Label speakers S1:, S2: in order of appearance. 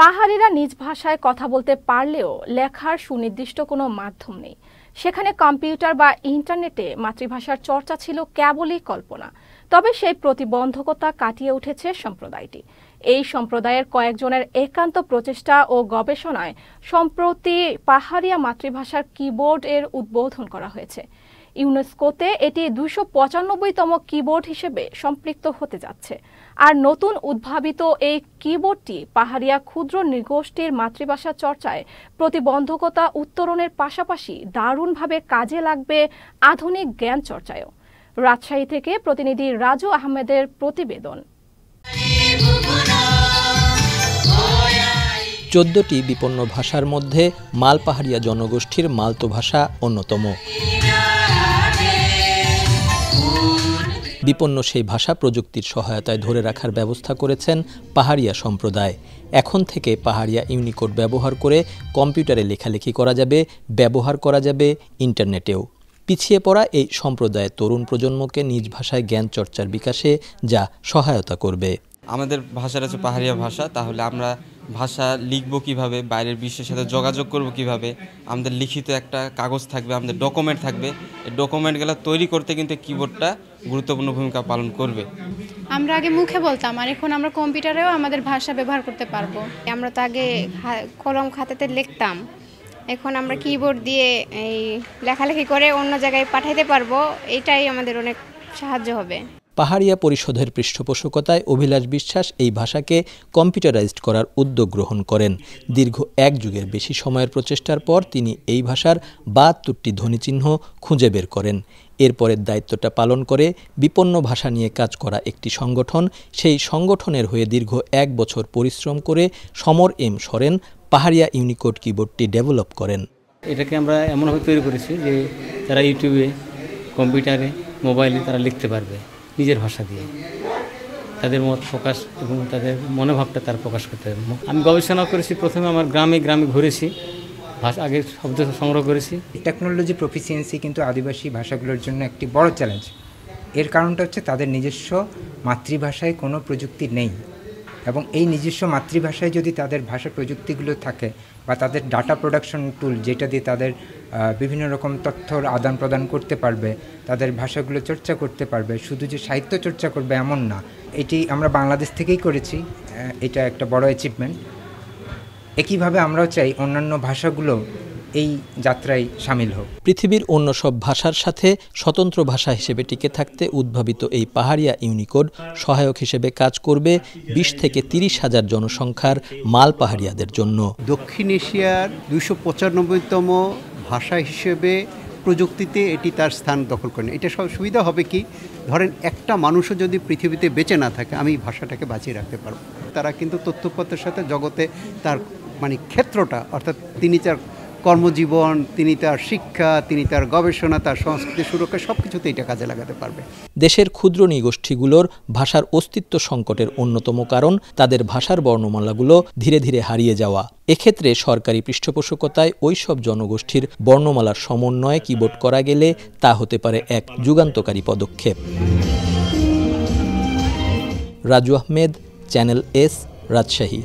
S1: পাহাড়িরা নিজ ভাষায় কথা বলতে পারলেও লেখার সুনির্দিষ্ট কোনো মাধ্যম নেই সেখানে কম্পিউটার বা ইন্টারনেটে মাতৃভাষার চর্চা ছিল কেবলই কল্পনা তবে সেই প্রতিবন্ধকতা কাটিয়ে উঠেছে সম্প্রদায়টি এই সম্প্রদায়ের কয়েকজনের একান্ত প্রচেষ্টা ও গবেষণায় সম্প্রতি পাহাড়িয়া মাতৃভাষার কিবোর্ড এর উদ্বোধন করা হয়েছে ইউনেস্কোতে এটি দুশো পঁচানব্বইতম কিবোর্ড হিসেবে সম্পৃক্ত হতে যাচ্ছে আর নতুন উদ্ভাবিত এই কিবোর্ডটি পাহাড়িয়া ক্ষুদ্র নৃগোষ্ঠীর মাতৃভাষা চর্চায় প্রতিবন্ধকতা উত্তরণের পাশাপাশি দারুণভাবে কাজে লাগবে আধুনিক জ্ঞান চর্চায়ও রাজশাহী থেকে প্রতিনিধি রাজু আহমেদের প্রতিবেদন
S2: চোদ্দটি বিপন্ন ভাষার মধ্যে মালপাহাড়িয়া জনগোষ্ঠীর মালতো ভাষা অন্যতম বিপন্ন সেই ভাষা প্রযুক্তির সহায়তায় ধরে রাখার ব্যবস্থা করেছেন পাহাড়িয়া সম্প্রদায় এখন থেকে পাহাড়িয়া ইউনিকোড ব্যবহার করে কম্পিউটারে লেখালেখি করা যাবে ব্যবহার করা যাবে ইন্টারনেটেও পিছিয়ে পড়া এই সম্প্রদায়ের তরুণ প্রজন্মকে নিজ ভাষায় জ্ঞান চর্চার বিকাশে যা সহায়তা করবে আমাদের ভাষাটা হচ্ছে পাহাড়িয়া ভাষা তাহলে আমরা ভাষা লিখবো কিভাবে বাইরের বিশ্বের সাথে যোগাযোগ করব কিভাবে আমাদের লিখিত একটা কাগজ থাকবে আমাদের ডকুমেন্ট থাকবে এই ডকুমেন্টগুলো তৈরি করতে কিন্তু কিবোর্ডটা গুরুত্বপূর্ণ ভূমিকা পালন করবে
S1: আমরা আগে মুখে বলতাম আর এখন আমরা কম্পিউটারেও আমাদের ভাষা ব্যবহার করতে পারবো আমরা তো আগে কলম খাতাতে লিখতাম এখন আমরা কিবোর্ড দিয়ে এই লেখালেখি করে অন্য জায়গায় পাঠাইতে পারবো এটাই আমাদের অনেক সাহায্য হবে
S2: পাহাড়িয়া পরিষদের পৃষ্ঠপোষকতায় অভিলাষ বিশ্বাস এই ভাষাকে কম্পিউটারাইজড করার উদ্যোগ গ্রহণ করেন দীর্ঘ এক যুগের বেশি সময়ের প্রচেষ্টার পর তিনি এই ভাষার তুটটি ধ্বনিচিহ্ন খুঁজে বের করেন এরপরের দায়িত্বটা পালন করে বিপন্ন ভাষা নিয়ে কাজ করা একটি সংগঠন সেই সংগঠনের হয়ে দীর্ঘ এক বছর পরিশ্রম করে সমর এম সরেন পাহাড়িয়া ইউনিকোড কিবোর্ডটি ডেভেলপ করেন এটাকে আমরা এমনভাবে তৈরি করেছি যে তারা ইউটিউবে কম্পিউটারে মোবাইলে তারা লিখতে পারবে নিজের ভাষা দিয়ে তাদের মত প্রকাশ এবং তাদের মনোভাবটা তার প্রকাশ করতে হবে
S3: আমি গবেষণা করেছি প্রথমে আমার গ্রামে গ্রামে ঘুরেছি ভাষা আগে শব্দ সংগ্রহ করেছি টেকনোলজি প্রফিসিয়েন্সি কিন্তু আদিবাসী ভাষাগুলোর জন্য একটি বড় চ্যালেঞ্জ এর কারণটা হচ্ছে তাদের নিজস্ব মাতৃভাষায় কোনো প্রযুক্তি নেই এবং এই নিজস্ব মাতৃভাষায় যদি তাদের ভাষা প্রযুক্তিগুলো থাকে বা তাদের ডাটা প্রোডাকশন টুল যেটা দিয়ে তাদের বিভিন্ন রকম তথ্যর আদান প্রদান করতে পারবে তাদের ভাষাগুলো চর্চা করতে পারবে শুধু যে সাহিত্য চর্চা করবে এমন না এটি আমরা বাংলাদেশ থেকেই করেছি এটা একটা বড় অ্যাচিভমেন্ট একইভাবে আমরাও চাই অন্যান্য ভাষাগুলো এই
S2: যাত্রায় সামিল হোক পৃথিবীর অন্য সব ভাষার সাথে স্বতন্ত্র ভাষা হিসেবে টিকে থাকতে উদ্ভাবিত এই পাহাড়িয়া ইউনিকোড সহায়ক হিসেবে কাজ করবে বিশ থেকে তিরিশ হাজার জনসংখ্যার মাল পাহাড়িয়াদের জন্য
S3: দক্ষিণ এশিয়ার দুশো পঁচানব্বইতম ভাষা হিসেবে প্রযুক্তিতে এটি তার স্থান দখল করে এটা সব সুবিধা হবে কি ধরেন একটা মানুষও যদি পৃথিবীতে বেঁচে না থাকে আমি ভাষাটাকে বাঁচিয়ে রাখতে পারবো তারা কিন্তু তথ্যপত্রের সাথে জগতে তার মানে ক্ষেত্রটা অর্থাৎ তিনি তার কর্মজীবন তিনি তার শিক্ষা তিনি তার গবেষণা তার সংস্কৃতি সুরক্ষা সব কিছুতে এটা কাজে লাগাতে পারবে
S2: দেশের ক্ষুদ্র নিগোষ্ঠীগুলোর ভাষার অস্তিত্ব সংকটের অন্যতম কারণ তাদের ভাষার বর্ণমালাগুলো ধীরে ধীরে হারিয়ে যাওয়া এক্ষেত্রে সরকারি পৃষ্ঠপোষকতায় ওইসব জনগোষ্ঠীর বর্ণমালার সমন্বয়ে কিবোর্ড করা গেলে তা হতে পারে এক যুগান্তকারী পদক্ষেপ রাজু আহমেদ চ্যানেল এস রাজশাহী